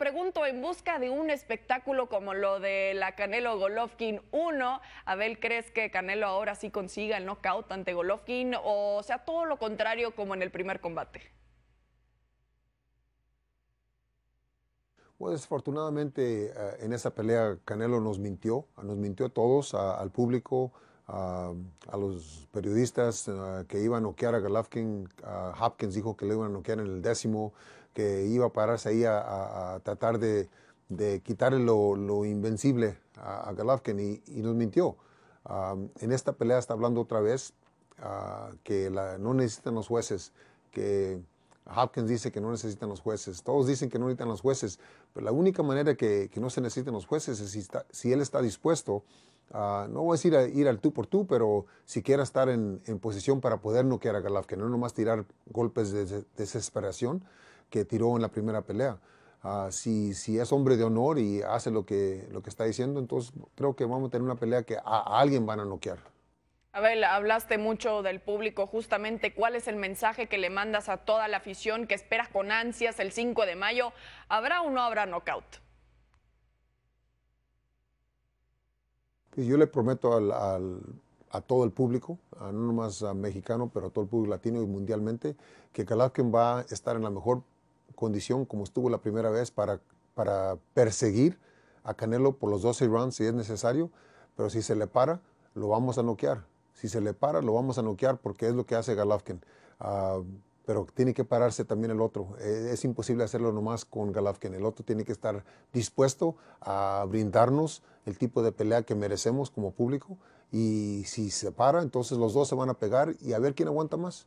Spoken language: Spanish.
pregunto, en busca de un espectáculo como lo de la Canelo Golovkin 1, Abel, ¿crees que Canelo ahora sí consiga el knockout ante Golovkin o sea todo lo contrario como en el primer combate? Pues desafortunadamente eh, en esa pelea Canelo nos mintió, nos mintió a todos, al público, a, los periodistas eh, que iban a noquear a Golovkin. Hopkins dijo que lo iban a noquear en el décimo, que iba a pararse ahí a, tratar de, quitarle lo, invencible a, Golovkin y, nos mintió. en esta pelea está hablando otra vez ah, que no necesitan los jueces, que Hopkins dice que no necesitan los jueces, todos dicen que no necesitan los jueces, pero la única manera que, no se necesiten los jueces es si, él está dispuesto, no voy a decir ir al tú por tú, pero si quiera estar en, posición para poder noquear a que no nomás tirar golpes de, desesperación que tiró en la primera pelea. Ah, si, si, es hombre de honor y hace lo que, lo que está diciendo, entonces creo que vamos a tener una pelea que a alguien van a noquear. Abel, hablaste mucho del público, justamente cuál es el mensaje que le mandas a toda la afición que esperas con ansias el 5 de mayo. ¿Habrá o no habrá knockout? Pues yo le prometo al, a todo el público, no nomás a mexicano, pero a todo el público latino y mundialmente, que Kalafkin va a estar en la mejor condición como estuvo la primera vez para, para perseguir a Canelo por los 12 rounds si es necesario, pero si se le para, lo vamos a noquear si se le para, lo vamos a noquear porque es lo que hace Galafken. Ah, pero tiene que pararse también el otro. E, es, imposible hacerlo nomás con Galafken. El otro tiene que estar dispuesto a brindarnos el tipo de pelea que merecemos como público. Y si se para, entonces los dos se van a pegar y a ver quién aguanta más.